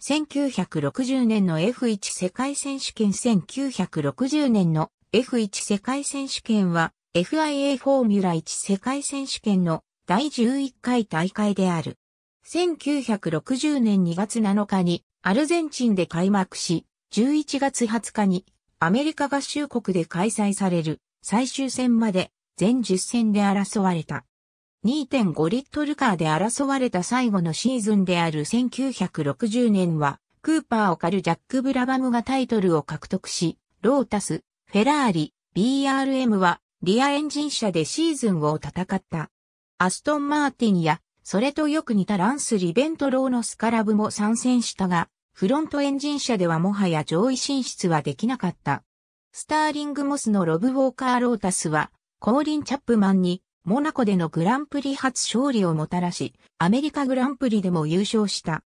1960年の F1 世界選手権1960年の F1 世界選手権は FIA フォーミュラ1世界選手権の第11回大会である。1960年2月7日にアルゼンチンで開幕し、11月20日にアメリカ合衆国で開催される最終戦まで全10戦で争われた。2.5リットルカーで争われた最後のシーズンである1960年は、クーパーを狩るジャック・ブラバムがタイトルを獲得し、ロータス、フェラーリ、BRM はリアエンジン車でシーズンを戦った。アストン・マーティンや、それとよく似たランス・リベントローのスカラブも参戦したが、フロントエンジン車ではもはや上位進出はできなかった。スターリングモスのロブ・ウォーカー・ロータスは、コーリン・チャップマンにモナコでのグランプリ初勝利をもたらし、アメリカグランプリでも優勝した。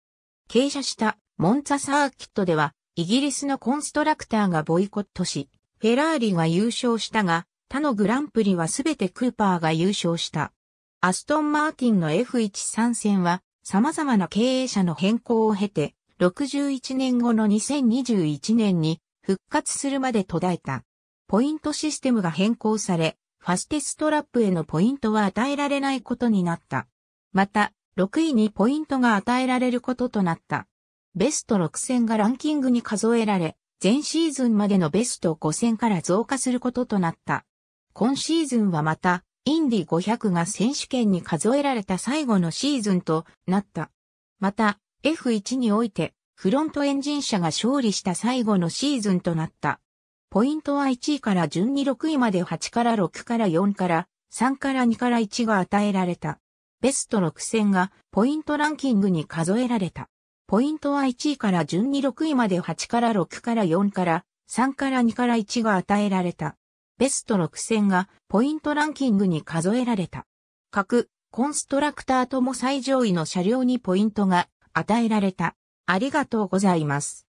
傾斜したモンツァサーキットでは、イギリスのコンストラクターがボイコットし、フェラーリが優勝したが、他のグランプリはすべてクーパーが優勝した。アストン・マーティンの F1 参戦は、様々な経営者の変更を経て、61年後の2021年に復活するまで途絶えた。ポイントシステムが変更され、ファステストラップへのポイントは与えられないことになった。また、6位にポイントが与えられることとなった。ベスト6戦がランキングに数えられ、前シーズンまでのベスト5戦から増加することとなった。今シーズンはまた、インディ500が選手権に数えられた最後のシーズンとなった。また、F1 において、フロントエンジン車が勝利した最後のシーズンとなった。ポイントは1位から順に6位まで8から6から4から3から2から1が与えられた。ベスト6戦がポイントランキングに数えられた。ポイントは1位から順に6位まで8から6から4から3から2から1が与えられた。ベスト6戦がポイントランキングに数えられた。各コンストラクターとも最上位の車両にポイントが与えられた。ありがとうございます。